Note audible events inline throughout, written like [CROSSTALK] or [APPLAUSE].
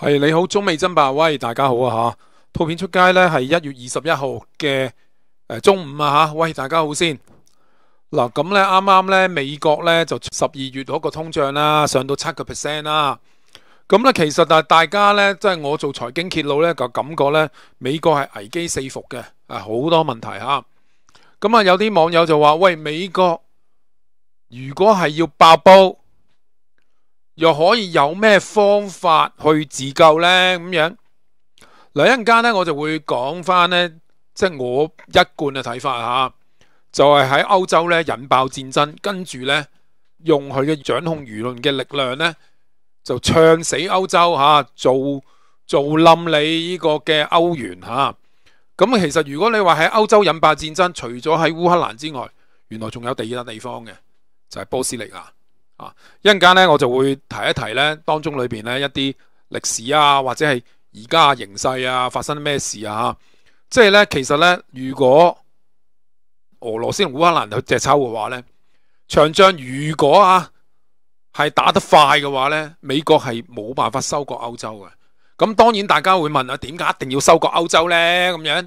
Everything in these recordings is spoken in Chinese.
系你好，中美珍，霸威，大家好啊吓，图片出街呢系一月二十一号嘅中午啊吓，喂，大家好先。嗱，咁呢啱啱呢美国呢就十二月嗰个通胀啦，上到七个 percent 啦。咁呢其实大家呢，即系我做财经揭露呢个感觉呢，美国系危机四伏嘅，啊好多问题吓。咁啊，有啲网友就话喂，美国如果系要爆煲。又可以有咩方法去自救呢？咁样，一阵间咧，我就会讲翻呢，即系我一贯嘅睇法吓，就系喺欧洲咧引爆战争，跟住咧用佢嘅掌控舆论嘅力量咧，就唱死欧洲吓，做做冧你呢个嘅欧元吓。咁其实如果你话喺欧洲引爆战争，除咗喺乌克兰之外，原来仲有第二笪地方嘅，就系波斯尼亚。啊，一阵间咧，我就会提一提咧，当中里边咧一啲历史啊，或者系而家形势啊，发生咩事啊？即系咧，其实咧，如果俄罗斯同乌克兰去借钞嘅话咧，长将如果啊系打得快嘅话咧，美国系冇办法收割欧洲嘅。咁当然大家会问啊，点解一定要收割欧洲咧？咁样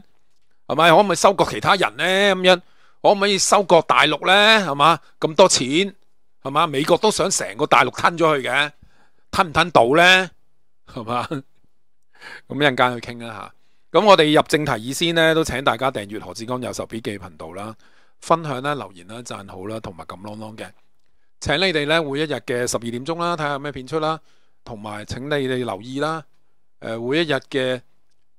系咪可唔可以收割其他人咧？咁样可唔可以收割大陆咧？系嘛，咁多钱？系嘛？美国都想成个大陆吞咗去嘅，吞唔吞到呢？系嘛？咁一阵间去倾啦吓。咁我哋入正题以先呢，都请大家订阅何志刚右手笔记频道啦，分享啦、留言啦、赞好啦，同埋咁啷啷嘅。请你哋呢，每一日嘅十二点钟啦，睇下咩片出啦，同埋请你哋留意啦。诶，每一日嘅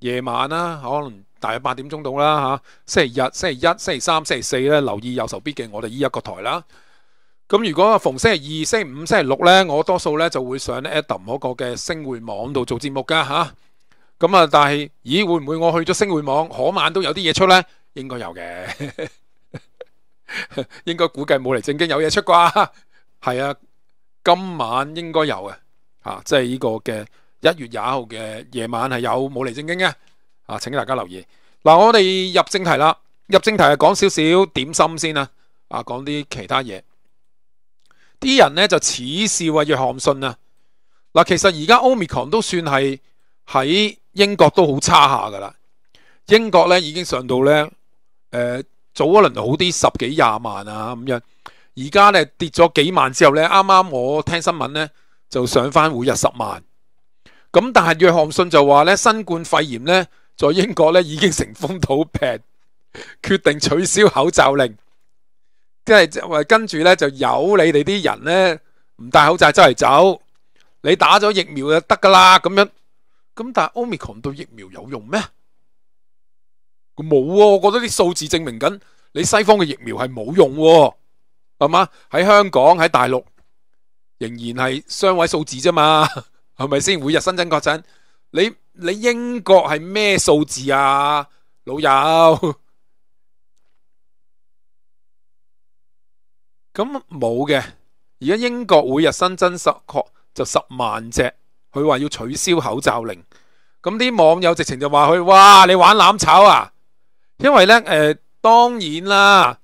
夜晚啦，可能大约八点钟到啦吓。星期日、星期一、星期三、星期四咧，留意右手笔记我哋呢一个台啦。咁如果逢星期二、星期五、星期六呢，我多數呢就會上 Adam 嗰個嘅星匯網度做節目㗎吓。咁啊，但係咦，會唔會我去咗星匯網，可晚都有啲嘢出呢？應該有嘅，[LAUGHS] 應該估計冇嚟正經有嘢出啩。係啊，今晚應該有嘅嚇，即係呢個嘅一月廿號嘅夜晚係有冇嚟正經嘅啊。請大家留意嗱，我哋入正題啦，入正題係講少少點心先啦，啊，講啲其他嘢。啲人咧就耻笑啊约翰逊啊，嗱其实而家 omicron 都算系喺英国都好差下噶啦，英国咧已经上到咧诶早一轮好啲十几廿万啊咁样，而家咧跌咗几万之后咧，啱啱我听新闻咧就上翻每日十万，咁但系约翰逊就话咧新冠肺炎咧在英国咧已经成风土病，决定取消口罩令。即系，喂，跟住咧就有你哋啲人咧唔戴口罩周围走，你打咗疫苗就得噶啦咁样。咁但系 Omicron 对疫苗有用咩？佢冇，我觉得啲数字证明紧，你西方嘅疫苗系冇用，系嘛？喺香港、喺大陆仍然系双位数字啫嘛，系咪先？每日新增确诊，你你英国系咩数字啊，老友？咁冇嘅，而家英國每日新增十確就十萬隻，佢話要取消口罩令。咁啲網友直情就話佢：，哇！你玩揽炒啊！因為咧，誒當然啦，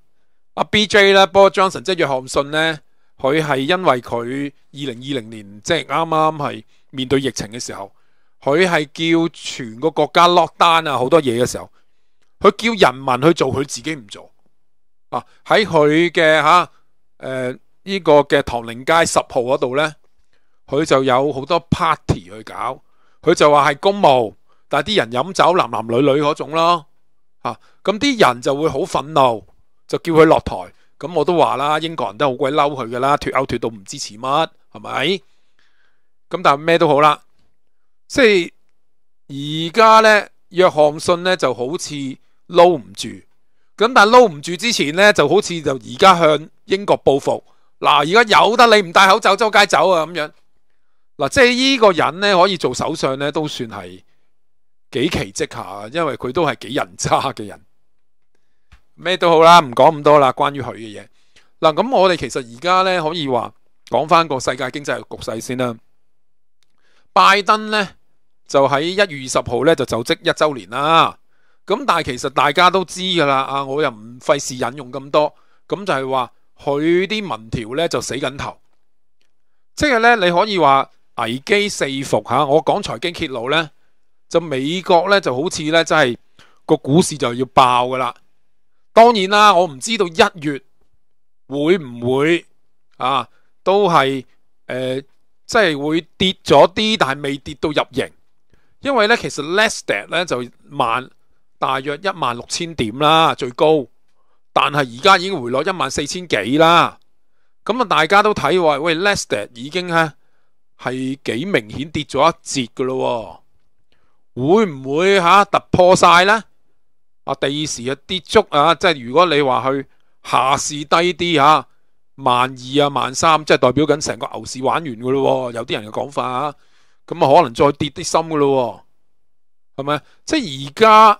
阿 B J 啦，波 Johnson 即系約翰逊咧，佢係因為佢二零二零年即系啱啱係面對疫情嘅時候，佢係叫全個國家落單啊，好多嘢嘅時候，佢叫人民去做，佢自己唔做啊！喺佢嘅嚇。诶，呢个嘅唐宁街十号嗰度呢，佢就有好多 party 去搞，佢就话系公务，但系啲人饮酒，男男女女嗰种咯，吓咁啲人就会好愤怒，就叫佢落台。咁我都话啦，英国人都好鬼嬲佢噶啦，脱欧脱到唔支持乜，系咪？咁但系咩都好啦，即系而家呢，约翰逊呢就好似捞唔住。咁但系捞唔住之前呢，就好似就而家向英國報復嗱，而家有得你唔戴口罩周街走啊咁樣嗱，即系呢個人呢，可以做首相呢，都算係幾奇蹟下，因為佢都係幾人渣嘅人，咩都好啦，唔講咁多啦，關於佢嘅嘢嗱，咁我哋其實而家呢，可以話講翻個世界經濟局勢先啦，拜登呢，就喺一月二十號呢，就就職一周年啦。咁但系其实大家都知噶啦，啊，我又唔费事引用咁多，咁就系话佢啲民调咧就死紧头，即系咧你可以话危机四伏吓。我讲财经揭露咧，就美国咧就好似咧，真系个股市就要爆噶啦。当然啦，我唔知道一月会唔会啊，都系诶，即系会跌咗啲，但系未跌到入型，因为咧其实 less debt 咧就慢。大约一万六千点啦，最高，但系而家已经回落一万四千几啦。咁啊，大家都睇话，喂 l s t e r 已经吓系几明显跌咗一截噶咯，会唔会吓突破晒咧？啊，第二时啊跌足啊，即系如果你话去下市低啲吓万二啊万三，即系代表紧成个牛市玩完噶咯，有啲人嘅讲法啊，咁啊可能再跌啲深噶咯，系咪？即系而家。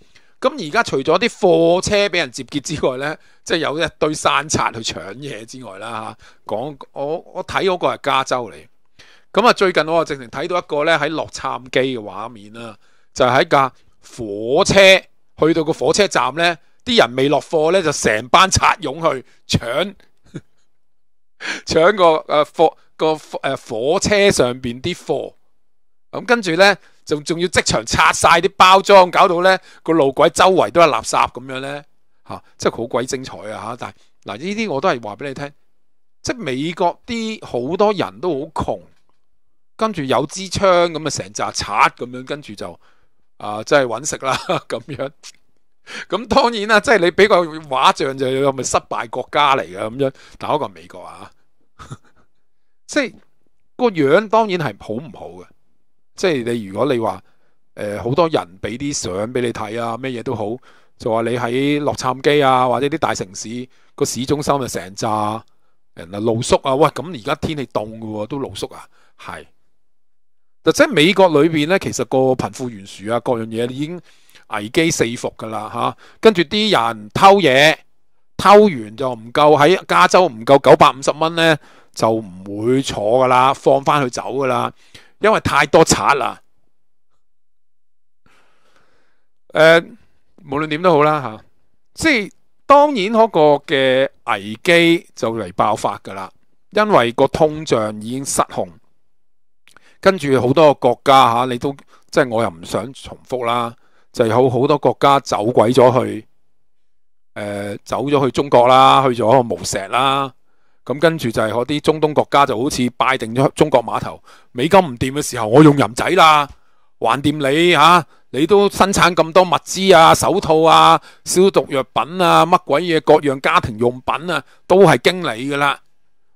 咁而家除咗啲貨車俾人劫劫之外呢，[LAUGHS] 即係有一堆山賊去搶嘢之外啦嚇。講我我睇嗰個係加州嚟，咁啊最近我啊直情睇到一個呢喺洛杉磯嘅畫面啦，就係喺架火車去到個火車站呢，啲人未落貨呢，就成班賊湧去搶 [LAUGHS] 搶個誒貨個誒火車上邊啲貨，咁跟住呢。仲仲要即場拆晒啲包裝，搞到咧個路軌周圍都係垃圾咁樣咧嚇，真系好鬼精彩啊吓！但係嗱呢啲我都係話俾你聽，即系美國啲好多人都好窮，跟住有支槍咁啊成扎拆咁樣，跟住就啊即係揾食啦 [LAUGHS] 咁樣。咁當然啦，即係你俾個畫像就係咪失敗國家嚟嘅咁樣？但嗰個美國啊，即系個樣當然係好唔好嘅。即系你如果你话诶，好多人俾啲相俾你睇啊，咩嘢都好，就话你喺洛杉矶啊，或者啲大城市个市中心啊，成扎人啊露宿啊，喂，咁而家天气冻嘅喎，都露宿啊，系。就即系美国里边咧，其实个贫富悬殊啊，各样嘢已经危机四伏噶啦吓，跟住啲人偷嘢，偷完就唔够喺加州唔够九百五十蚊咧，就唔会坐噶啦，放翻去走噶啦。因为太多贼啦，诶，无论点都好啦吓，即系当然嗰个嘅危机就嚟爆发噶啦，因为个通胀已经失控，跟住好多个国家吓，你都即系我又唔想重复啦，就好好多国家走鬼咗去，诶，走咗去中国啦，去咗无石啦。咁跟住就係嗰啲中東國家就好似拜定咗中國碼頭，美金唔掂嘅時候，我用人仔啦，還掂你嚇，你都生產咁多物資啊、手套啊、消毒藥品啊、乜鬼嘢各樣家庭用品啊，都係經你噶啦。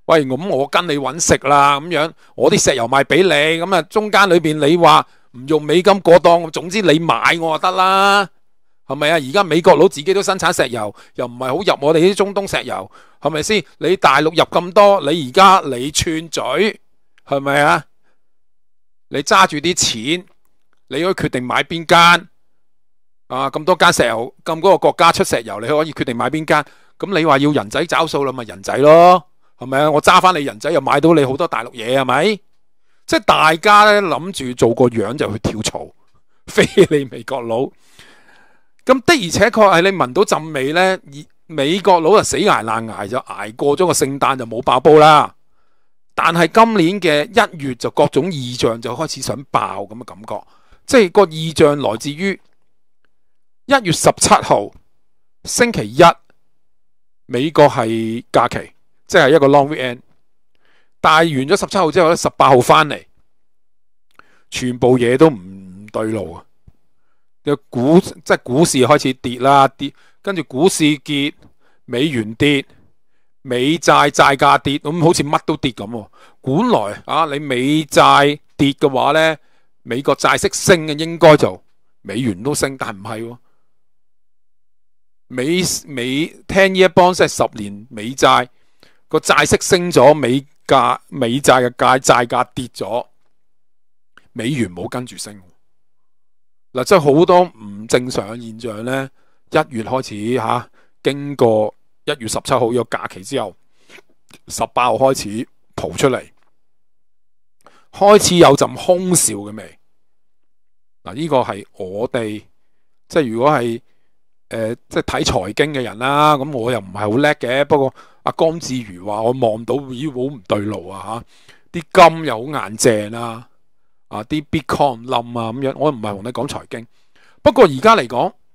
喂，咁我跟你揾食啦咁樣，我啲石油賣俾你，咁啊中間裏边你話唔用美金過當，總之你買我就得啦，係咪啊？而家美國佬自己都生產石油，又唔係好入我哋啲中東石油。系咪先？你大陆入咁多，你而家你串嘴系咪啊？你揸住啲钱，你可以决定买边间啊？咁多间石油咁多个国家出石油，你可以决定买边间？咁你话要人仔找数啦，咪人仔咯？系咪啊？我揸翻你人仔又买到你好多大陆嘢，系咪？即系大家咧谂住做个样就去跳槽，非 [LAUGHS] 你美国佬。咁的而且确系你闻到阵味咧而。美国佬就死挨烂挨就挨过咗个圣诞就冇爆煲啦。但系今年嘅一月就各种异象就开始想爆咁嘅感觉，即系个异象来自于一月十七号星期一，美国系假期，即系一个 long weekend。但系完咗十七号之后咧，十八号翻嚟，全部嘢都唔对路啊！股即系股市开始跌啦，跌。跟住股市跌，美元跌，美债债价跌，咁好似乜都跌咁。本来啊，你美债跌嘅话呢，美国债息升嘅，应该就美元都升，但唔系。美美听呢一帮即系十年美债个债息升咗，美价美债嘅价债价跌咗，美元冇跟住升。嗱，即系好多唔正常嘅现象呢。一月开始吓，经过一月十七号个假期之后，十八号开始蒲出嚟，开始有阵空笑嘅味。嗱，呢个系我哋即系如果系诶，即系睇财经嘅人啦。咁我又唔系好叻嘅，不过阿江志如话我望到咦好唔对路啊吓，啲金又好硬净啊，啊啲 bitcoin 冧啊咁样。我唔系同你讲财经，不过而家嚟讲。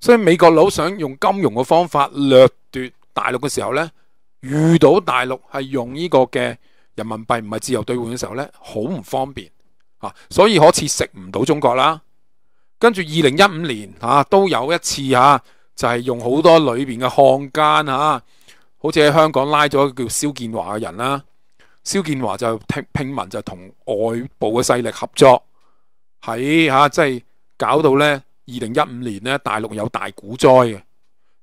所以美國佬想用金融嘅方法掠奪大陸嘅時候呢遇到大陸係用呢個嘅人民幣唔係自由對換嘅時候呢好唔方便啊！所以可似食唔到中國啦。跟住二零一五年嚇都有一次嚇，就係用好多裏边嘅漢奸啊，好似喺香港拉咗叫蕭建華嘅人啦。蕭建華就聽聽聞就同外部嘅勢力合作喺吓即係搞到呢。二零一五年咧，大陸有大股災嘅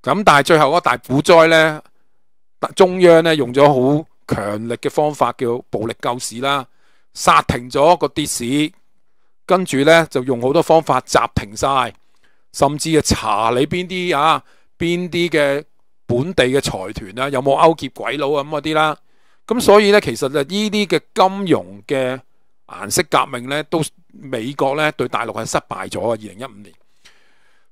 咁，但系最後嗰大股災咧，中央咧用咗好強力嘅方法，叫暴力救市啦，殺停咗個跌市，跟住咧就用好多方法集停晒，甚至啊查你邊啲啊邊啲嘅本地嘅財團啊有冇勾結鬼佬咁嗰啲啦。咁所以咧，其實就呢啲嘅金融嘅顏色革命咧，都美國咧對大陸係失敗咗啊。二零一五年。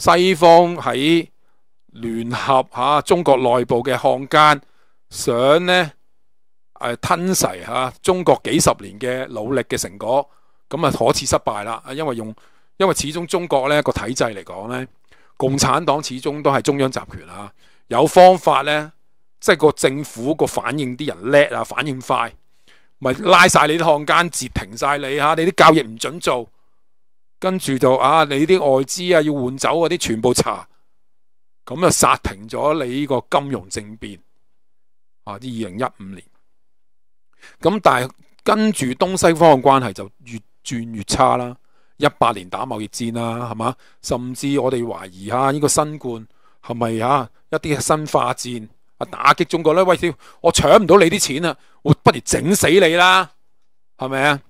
西方喺聯合嚇中國內部嘅漢奸，想咧誒吞蝕嚇中國幾十年嘅努力嘅成果，咁啊可恥失敗啦！啊，因為用因为始終中國咧個體制嚟講咧，共產黨始終都係中央集權啊，有方法咧，即係個政府個反應啲人叻啊，反應快，咪拉晒你啲漢奸，截停晒你嚇，你啲交易唔準做。跟住就啊，你啲外資啊要換走嗰啲全部查，咁就剎停咗你呢個金融政變啊！啲二零一五年，咁但係跟住東西方嘅關係就越轉越差啦。一八年打貿易戰啦，係嘛？甚至我哋懷疑下呢個新冠係咪吓一啲新化戰啊，打擊中國咧？喂，我搶唔到你啲錢啊，我不如整死你啦，係咪啊？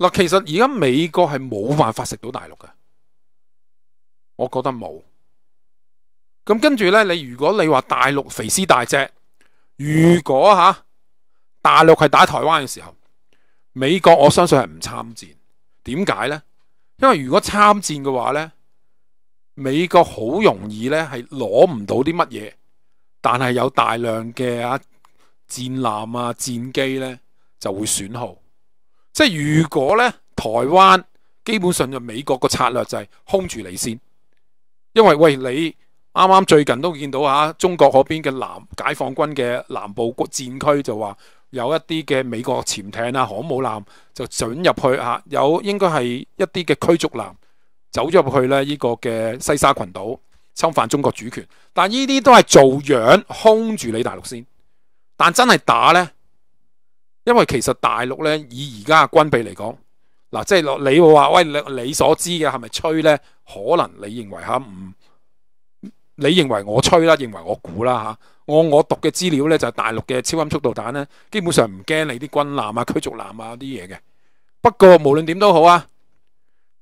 嗱，其实而家美国系冇办法食到大陆嘅，我觉得冇。咁跟住呢，你如果你话大陆肥尸大只，如果吓大陆系打台湾嘅时候，美国我相信系唔参战。点解呢？因为如果参战嘅话呢，美国好容易呢系攞唔到啲乜嘢，但系有大量嘅啊战舰啊、战机呢就会损耗。即係如果咧，台灣基本上就美國個策略就係空住你先，因為喂你啱啱最近都見到啊，中國嗰邊嘅南解放軍嘅南部戰區就話有一啲嘅美國潛艇啊、航母艦就進入去啊，有應該係一啲嘅驅逐艦走咗入去咧呢個嘅西沙群島侵犯中國主權，但呢啲都係做樣空住你大陸先，但真係打呢，因为其实大陆咧以而家嘅军备嚟讲，嗱即系你话喂你所知嘅系咪吹呢？可能你认为吓唔，你认为我吹啦，认为我估啦吓。我我读嘅资料呢，就系大陆嘅超音速导弹呢，基本上唔惊你啲军舰啊、驱逐舰啊啲嘢嘅。不过无论点都好啊，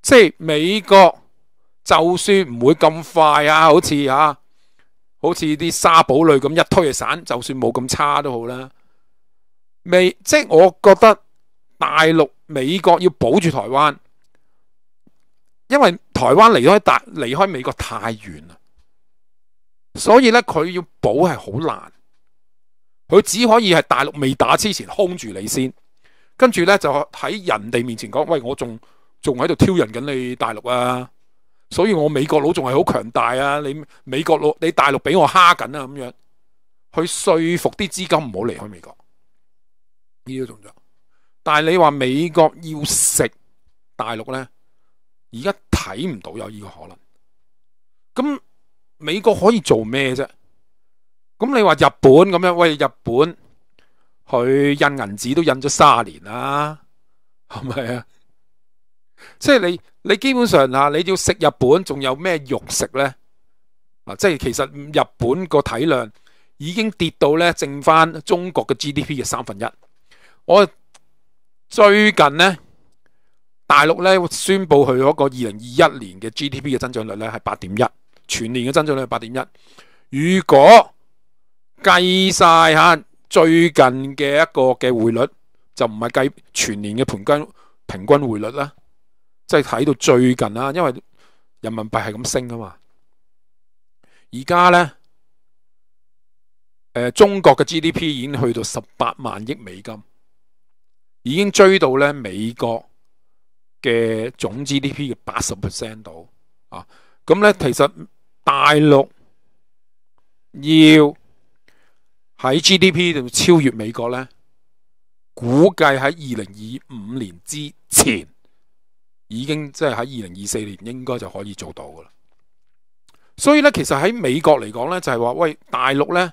即系美国就算唔会咁快啊，好似吓，好似啲沙堡类咁一推就散，就算冇咁差都好啦。未即係，我覺得大陸美國要保住台灣，因為台灣離開大离开美國太遠啦，所以咧佢要保係好難，佢只可以係大陸未打之前空住你先，跟住咧就喺人哋面前講：，喂，我仲仲喺度挑衅緊你大陸啊，所以我美國佬仲係好強大啊！你美國佬，你大陸俾我蝦緊啊咁樣，去说服啲資金唔好離開美國。呢都动作。但系你话美国要食大陆咧，而家睇唔到有呢个可能。咁美国可以做咩啫？咁你话日本咁样，喂，日本佢印银纸都印咗卅年啦，系咪啊？即系你你基本上啊，你要食日本仲有咩肉食咧？啊，即系其实日本个体量已经跌到咧，剩翻中国嘅 G D P 嘅三分一。我最近呢，大陸咧宣布佢嗰個二零二一年嘅 GDP 嘅增長率咧係八點一，全年嘅增長率係八點一。如果計晒吓最近嘅一個嘅匯率，就唔係計全年嘅盤均平均匯率啦，即係睇到最近啦，因為人民幣係咁升啊嘛。而家呢，中國嘅 GDP 已經去到十八萬億美金。已經追到咧美國嘅總 GDP 嘅八十 percent 到啊！咁咧其實大陸要喺 GDP 度超越美國咧，估計喺二零二五年之前已經即係喺二零二四年應該就可以做到噶啦。所以咧，其實喺美國嚟講咧，就係話喂大陸咧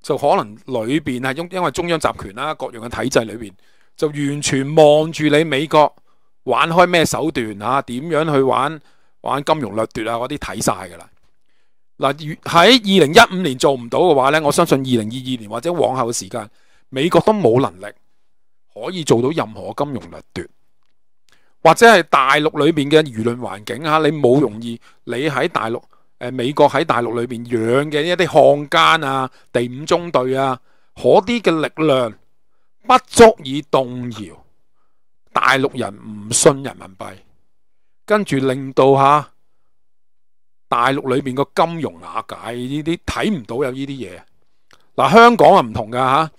就可能裏边系因因為中央集權啦各樣嘅體制裏边。就完全望住你美国玩开咩手段啊？点样去玩玩金融掠夺啊嗰啲睇晒噶啦。嗱，喺二零一五年做唔到嘅话咧，我相信二零二二年或者往后嘅时间，美国都冇能力可以做到任何金融掠夺，或者系大陆里边嘅舆论环境吓，你冇容易。你喺大陆，诶美国喺大陆里边养嘅一啲汉奸啊、第五中队啊嗰啲嘅力量。不足以動搖大陸人唔信人民幣，跟住令到吓大陸裏面個金融瓦解呢啲睇唔到有呢啲嘢。嗱香港啊唔同㗎吓，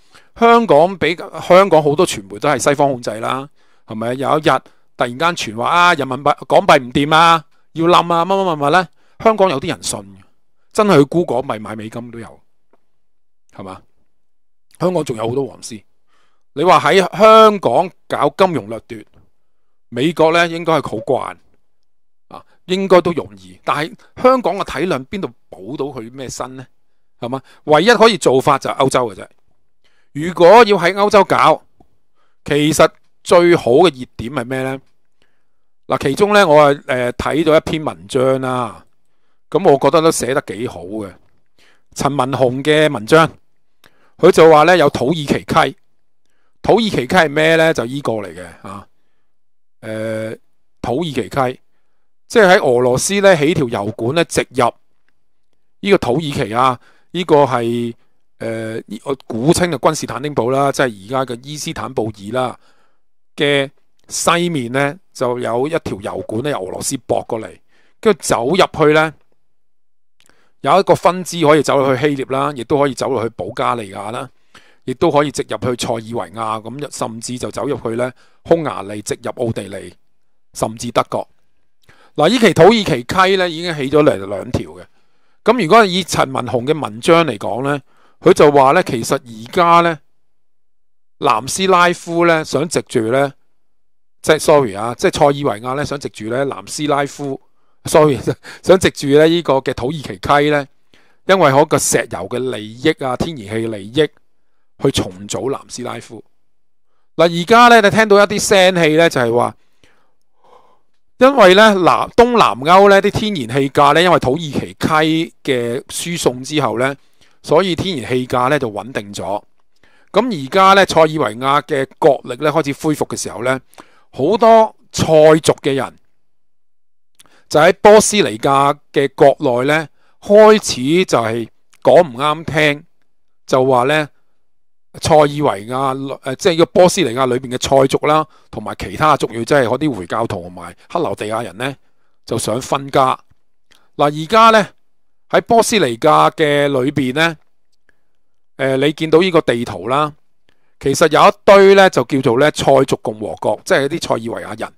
香港比香港好多傳媒都係西方控制啦，係咪？有一日突然間傳話啊，人民幣港幣唔掂啊，要冧啊，乜乜乜乜咧？香港有啲人信，真係去 Google 咪買美金都有，係嘛？香港仲有好多黃絲。你话喺香港搞金融掠夺，美国呢应该系好惯啊，应该都容易。但系香港嘅体量边度保到佢咩身呢？系嘛，唯一可以做法就系欧洲嘅啫。如果要喺欧洲搞，其实最好嘅热点系咩呢？嗱，其中呢，我诶睇到一篇文章啦，咁我觉得都写得几好嘅，陈文雄嘅文章，佢就话呢有土耳其溪。土耳其溪系咩呢？就依个嚟嘅啊！诶，土耳其溪即系喺俄罗斯咧起条油管咧，直入呢个土耳其啊！呢个系诶呢个古称嘅君士坦丁堡啦，即系而家嘅伊斯坦布尔啦嘅西面呢，就有一条油管咧由俄罗斯驳过嚟，跟住走入去呢，有一个分支可以走入去希腊啦，亦都可以走入去保加利亚啦。亦都可以直入去塞尔维亚咁，甚至就走入去咧匈牙利，直入奥地利，甚至德国。嗱，依期土耳其溪咧已经起咗嚟两条嘅。咁如果以陈文雄嘅文章嚟讲咧，佢就话咧，其实而家咧南斯拉夫咧想直住咧，即系 sorry 啊，即系塞尔维亚咧想直住咧南斯拉夫，sorry 想直住咧呢个嘅土耳其溪咧，因为嗰个石油嘅利益啊，天然气利益。去重組南斯拉夫嗱，而家咧你聽到一啲聲氣咧，就係話，因為咧南東南歐咧啲天然氣價咧，因為土耳其溪嘅輸送之後咧，所以天然氣價咧就穩定咗。咁而家咧塞爾維亞嘅國力咧開始恢復嘅時候咧，好多塞族嘅人就喺波斯尼亞嘅國內咧開始就係講唔啱聽，就話咧。塞爾維亞诶，即係個波斯尼亞裏边嘅塞族啦，同埋其他族裔，即係嗰啲回教徒同埋克羅地亞人咧，就想分家。嗱，而家咧喺波斯尼亞嘅裏邊咧，誒你見到呢個地圖啦，其實有一堆咧就叫做咧塞族共和國，即係啲塞爾維亞人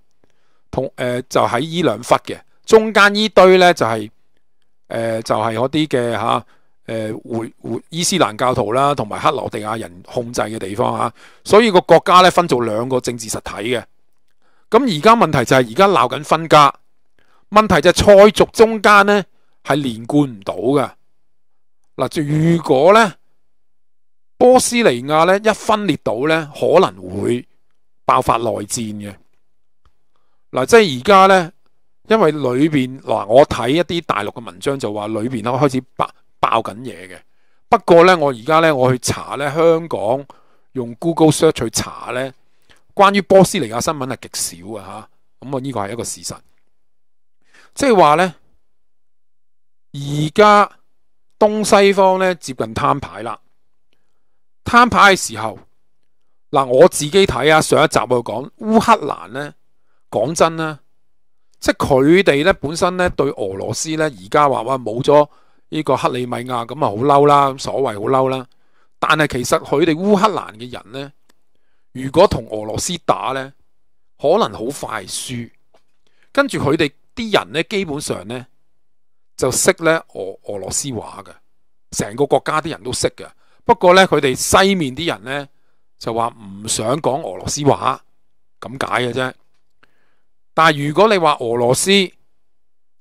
同誒就喺依兩忽嘅，中間呢堆咧就係誒就係嗰啲嘅嚇。诶，回回伊斯兰教徒啦，同埋克罗地亚人控制嘅地方吓，所以个国家咧分做两个政治实体嘅。咁而家问题就系而家闹紧分家，问题就系菜族中间咧系连贯唔到噶嗱。如果咧波斯尼亚咧一分裂到咧，可能会爆发内战嘅嗱。即系而家咧，因为里边嗱，我睇一啲大陆嘅文章就话里边咧开始白。爆緊嘢嘅，不過呢，我而家呢，我去查呢香港用 Google Search 去查呢關於波斯尼亞新聞係極少嘅嚇，咁我呢個係一個事實，即係話呢，而家東西方呢接近攤牌啦，攤牌嘅時候嗱，我自己睇啊，上一集我講烏克蘭呢，講真啦，即係佢哋呢本身呢對俄羅斯呢，而家話話冇咗。呢個克里米亞咁啊，好嬲啦，所謂好嬲啦。但係其實佢哋烏克蘭嘅人呢，如果同俄羅斯打呢，可能好快輸。跟住佢哋啲人呢，基本上呢，就識呢俄俄羅斯話嘅，成個國家啲人都識嘅。不過呢，佢哋西面啲人呢，就話唔想講俄羅斯話咁解嘅啫。但系如果你話俄羅斯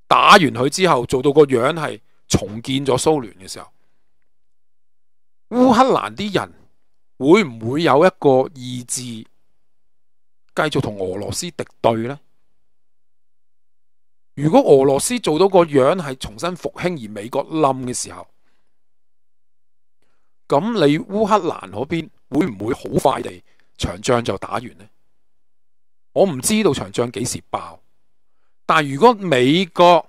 打完佢之後做到個樣係，重建咗蘇聯嘅時候，烏克蘭啲人會唔會有一個意志繼續同俄羅斯敵對呢？如果俄羅斯做到個樣係重新復興而美國冧嘅時候，咁你烏克蘭嗰邊會唔會好快地長仗就打完呢？我唔知道長仗幾時爆，但如果美國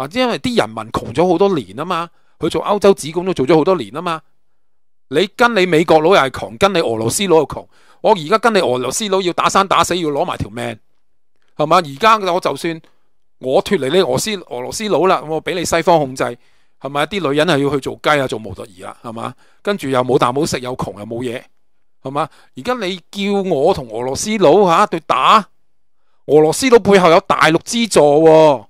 嗱，因為啲人民窮咗好多年啊嘛，佢做歐洲子宮都做咗好多年啊嘛。你跟你美國佬又係窮，跟你俄羅斯佬又窮。我而家跟你俄羅斯佬要打生打死，要攞埋條命，係嘛？而家我就算我脱離你俄斯俄羅斯佬啦，我俾你西方控制，係咪啲女人係要去做雞啊，做模特兒啦，係嘛？跟住又冇啖冇食，又窮又冇嘢，係嘛？而家你叫我同俄羅斯佬嚇对打，俄羅斯佬背後有大陸資助喎。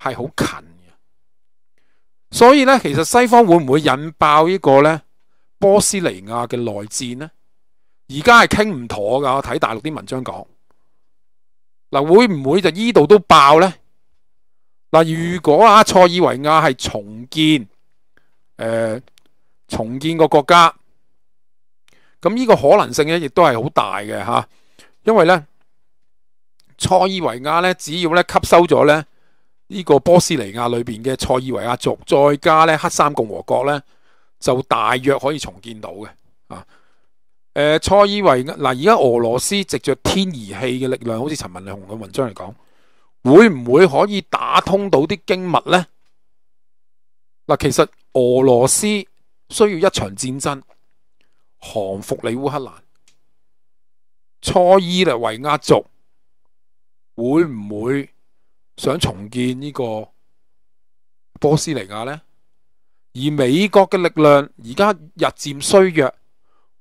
系好近嘅，所以咧，其实西方会唔会引爆呢个咧波斯尼亚嘅内战呢？而家系倾唔妥噶。我睇大陆啲文章讲嗱，会唔会就呢度都爆呢？嗱，如果啊，塞尔维亚系重建诶，重建个国家咁呢个可能性咧，亦都系好大嘅吓，因为呢，塞尔维亚呢，只要咧吸收咗呢。呢个波斯尼亚里边嘅塞尔维亚族，再加咧黑山共和国咧，就大约可以重建到嘅啊。诶，塞尔维嗱，而家俄罗斯藉着天然气嘅力量，好似陈文雄嘅文章嚟讲，会唔会可以打通到啲经脉咧？嗱，其实俄罗斯需要一场战争，降服你乌克兰，塞尔维亚族会唔会？想重建呢個波斯尼亞呢？而美國嘅力量而家日漸衰弱，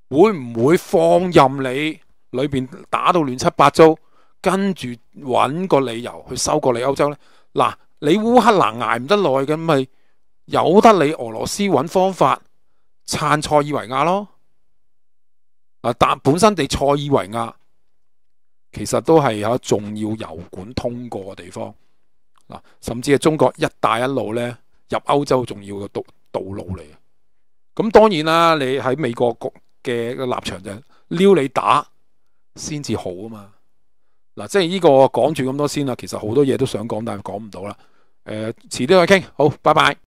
會唔會放任你裏边打到亂七八糟，跟住揾個理由去收割你歐洲呢？嗱，你烏克蘭捱唔得耐嘅，咪由得你俄羅斯揾方法撐塞爾維亞咯？嗱，但本身地塞爾維亞其實都係有一重要油管通過嘅地方。嗱，甚至系中国一带一路咧入欧洲重要嘅道道路嚟，咁当然啦，你喺美国局嘅立场就撩你打先至好啊嘛，嗱，即系呢个讲住咁多先啦，其实好多嘢都想讲但系讲唔到啦，诶，迟啲再倾，好，拜拜。